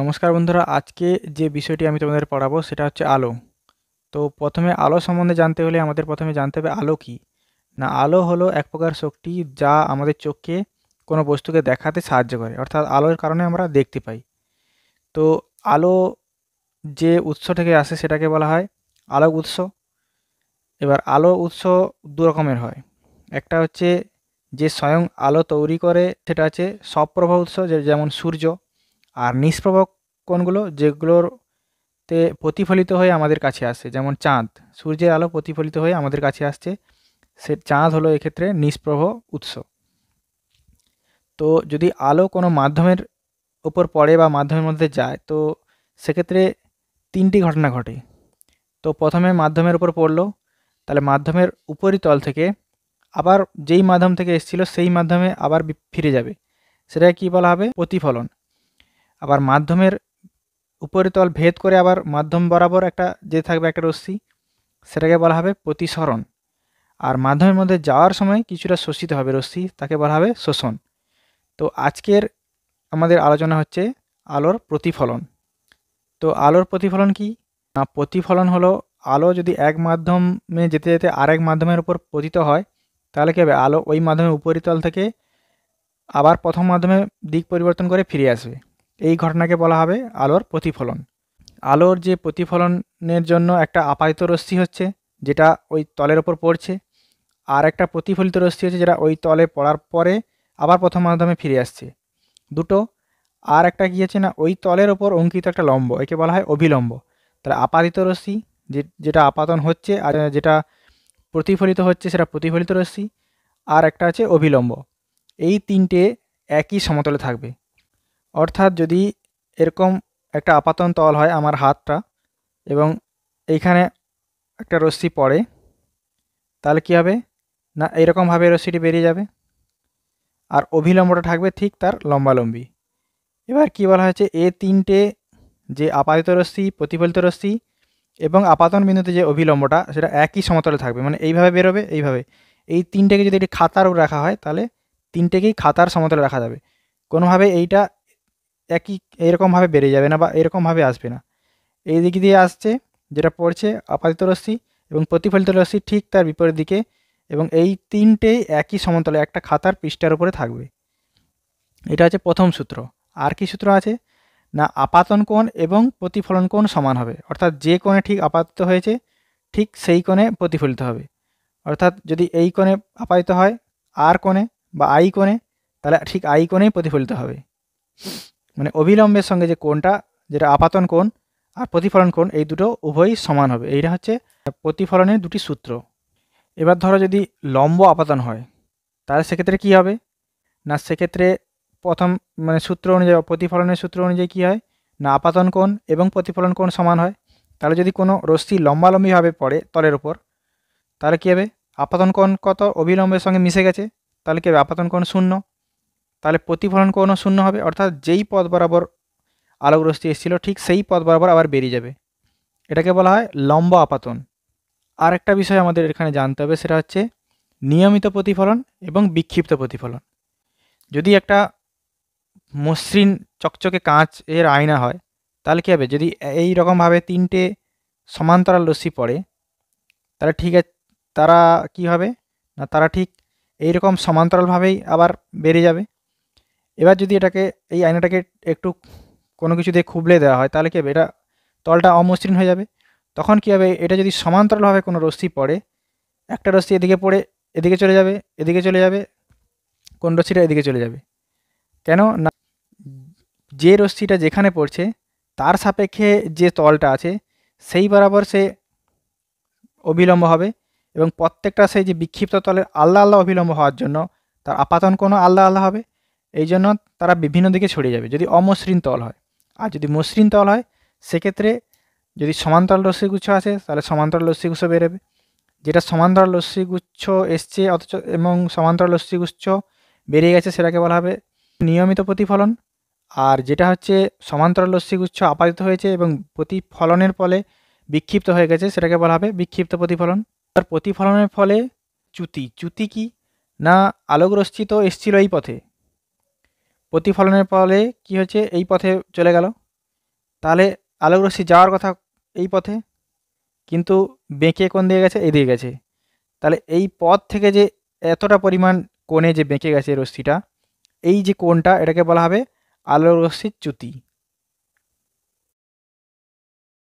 নমস্কার বন্ধুরা আজকে যে বিষয়টি আমি তোমাদের পড়াবো সেটা হচ্ছে আলো তো প্রথমে আলো সম্বন্ধে জানতে হলে আমাদের প্রথমে জানতে হবে আলো কি না আলো হলো এক প্রকার শক্তি যা আমাদের চোখকে কোনো বস্তুকে দেখাতে সাহায্য করে অর্থাৎ আলোর কারণে আমরা দেখতে পাই তো আলো যে উৎস থেকে আসে সেটাকে বলা হয় আলোক উৎস এবার আলো উৎস দু রকমের হয় একটা হচ্ছে যে স্বয়ং আলো তৈরি করে সেটা হচ্ছে সবপ্রভা উৎস যেমন সূর্য আর নিষ্প্রভক কোনগুলো যেগুলোর তে প্রতিফলিত হয়ে আমাদের কাছে আসছে যেমন চাঁদ সূর্যের আলো প্রতিফলিত হয়ে আমাদের কাছে আসছে সে চাঁদ হলো এক্ষেত্রে নিষ্প্রভ উৎস তো যদি আলো কোনো মাধ্যমের ওপর পড়ে বা মাধ্যমের মধ্যে যায় তো সেক্ষেত্রে তিনটি ঘটনা ঘটে তো প্রথমে মাধ্যমের উপর পড়লো তাহলে মাধ্যমের উপরই তল থেকে আবার যেই মাধ্যম থেকে এসেছিলো সেই মাধ্যমে আবার ফিরে যাবে সেটাকে কি বলা হবে প্রতিফলন আবার মাধ্যমের উপরিতল ভেদ করে আবার মাধ্যম বরাবর একটা যে থাকবে একটা রশ্মি সেটাকে বলা হবে প্রতিসরণ আর মাধ্যমের মধ্যে যাওয়ার সময় কিছুটা শোষিত হবে রশ্মি তাকে বলা হবে শোষণ তো আজকের আমাদের আলোচনা হচ্ছে আলোর প্রতিফলন তো আলোর প্রতিফলন কি না প্রতিফলন হলো আলো যদি এক মাধ্যমে যেতে যেতে আরেক মাধ্যমের উপর পতিত হয় তাহলে কী হবে আলো ওই মাধ্যমে উপরিতল থেকে আবার প্রথম মাধ্যমে দিক পরিবর্তন করে ফিরে আসবে এই ঘটনাকে বলা হবে আলোর প্রতিফলন আলোর যে প্রতিফলনের জন্য একটা আপাতিত রশ্মি হচ্ছে যেটা ওই তলের ওপর পড়ছে আর একটা প্রতিফলিত রশ্মি হচ্ছে যেটা ওই তলে পড়ার পরে আবার প্রথম মাধ্যমে ফিরে আসছে দুটো আর একটা কী হচ্ছে না ওই তলের ওপর অঙ্কিত একটা লম্ব একে বলা হয় অভিলম্ব তাহলে আপাতিত রশ্মি যে যেটা আপাতন হচ্ছে আর যেটা প্রতিফলিত হচ্ছে সেটা প্রতিফলিত রশ্মি আর একটা আছে অভিলম্ব এই তিনটে একই সমতলে থাকবে অর্থাৎ যদি এরকম একটা আপাতন তল হয় আমার হাতটা এবং এইখানে একটা রশ্মি পড়ে তাহলে কি হবে না এরকমভাবে রশ্মিটি বেরিয়ে যাবে আর অভিলম্বটা থাকবে ঠিক তার লম্বালম্বি এবার কি বলা হয়েছে এ তিনটে যে আপাতিত রশ্মি প্রতিফলিত রশ্মি এবং আপাতন বিন্দুতে যে অভিলম্বটা সেটা একই সমতলে থাকবে মানে এইভাবে বেরোবে এইভাবে এই তিনটেকে যদি একটি খাতার রাখা হয় তাহলে তিনটেকেই খাতার সমতলে রাখা যাবে কোনোভাবে এইটা একই এরকমভাবে বেড়ে যাবে না বা এরকমভাবে আসবে না এই দিক দিয়ে আসছে যেটা পড়ছে আপাতিত রশ্মি এবং প্রতিফলিত রশ্মি ঠিক তার বিপরীত দিকে এবং এই তিনটেই একই সমতলে একটা খাতার পৃষ্ঠার উপরে থাকবে এটা হচ্ছে প্রথম সূত্র আর কি সূত্র আছে না আপাতন কোণ এবং প্রতিফলন কোণ সমান হবে অর্থাৎ যে কোণে ঠিক আপাতিত হয়েছে ঠিক সেই কোণে প্রতিফলিত হবে অর্থাৎ যদি এই কোণে আপাতিত হয় আর কোণে বা আই কোণে তাহলে ঠিক আই কোণেই প্রতিফলিত হবে মানে অবিলম্বের সঙ্গে যে কোনটা যেটা আপাতন কোণ আর প্রতিফলন কোন এই দুটো উভয়ই সমান হবে এইটা হচ্ছে প্রতিফলনের দুটি সূত্র এবার ধরো যদি লম্ব আপাতন হয় তাহলে সেক্ষেত্রে কি হবে না সেক্ষেত্রে প্রথম মানে সূত্র অনুযায়ী প্রতিফলনের সূত্র অনুযায়ী কী হয় না আপাতন কোণ এবং প্রতিফলন কোন সমান হয় তাহলে যদি কোনো রশ্মি লম্বালম্বিভাবে পড়ে তলের উপর তাহলে কী হবে আপাতন কোণ কত অবিলম্বের সঙ্গে মিশে গেছে তাহলে কী হবে আপাতন কোণ শূন্য তাহলে প্রতিফলন কোণও শূন্য হবে অর্থাৎ যেই পথ বরাবর আলোক রশ্মি এসেছিল ঠিক সেই পথ বরাবর আবার বেরিয়ে যাবে এটাকে বলা হয় লম্ব আপাতন আর একটা বিষয় আমাদের এখানে জানতে হবে সেটা হচ্ছে নিয়মিত প্রতিফলন এবং বিক্ষিপ্ত প্রতিফলন যদি একটা মসৃণ চকচকে কাঁচ এর আয়না হয় তাহলে কী হবে যদি এই রকমভাবে তিনটে সমান্তরাল রশ্মি পড়ে তাহলে ঠিক আছে তারা কী হবে না তারা ঠিক এইরকম সমান্তরালভাবেই আবার বেড়ে যাবে এবার যদি এটাকে এই আয়নাটাকে একটু কোনো কিছু দিয়ে খুবলে দেওয়া হয় তাহলে কি হবে এটা তলটা অমসৃণ হয়ে যাবে তখন কী হবে এটা যদি সমান্তরালভাবে কোনো রশ্মি পড়ে একটা রশ্মি এদিকে পড়ে এদিকে চলে যাবে এদিকে চলে যাবে কোন রশ্মিটা এদিকে চলে যাবে কেন না যে রশ্মিটা যেখানে পড়ছে তার সাপেক্ষে যে তলটা আছে সেই বরাবর সে অবিলম্ব হবে এবং প্রত্যেকটা সেই যে বিক্ষিপ্ত তলের আল্লাহ আল্লাহ অবিলম্ব হওয়ার জন্য তার আপাতন কোনো আল্লাহ আল্লাহ হবে এই জন্য তারা বিভিন্ন দিকে ছড়িয়ে যাবে যদি অমসৃণ তল হয় আর যদি মসৃণ তল হয় সেক্ষেত্রে যদি সমান্তরাল রশ্মিগুচ্ছ আসে তাহলে সমান্তরাল লস্যিগুচ্ছ বেরোবে যেটা সমান্তরাল লস্যিগুচ্ছ এসছে অথচ এবং সমান্তরাল লস্যিগুচ্ছ বেরিয়ে গেছে সেটাকে বলা হবে নিয়মিত প্রতিফলন আর যেটা হচ্ছে সমান্তরাল লস্যিগুচ্ছ আপাতিত হয়েছে এবং প্রতিফলনের ফলে বিক্ষিপ্ত হয়ে গেছে সেটাকে বলা হবে বিক্ষিপ্ত প্রতিফলন আর প্রতিফলনের ফলে চ্যুতি চ্যুতি কি না আলোক রশ্মি তো এসছিল এই পথে প্রতিফলনের ফলে কি হচ্ছে এই পথে চলে গেল তাহলে আলোক রশ্মি যাওয়ার কথা এই পথে কিন্তু বেঁকে কোন দিয়ে গেছে এদিকে গেছে তাহলে এই পথ থেকে যে এতটা পরিমাণ কোণে যে বেঁকে গেছে রশ্মিটা এই যে কোণটা এটাকে বলা হবে আলোর রশ্মির চ্যুতি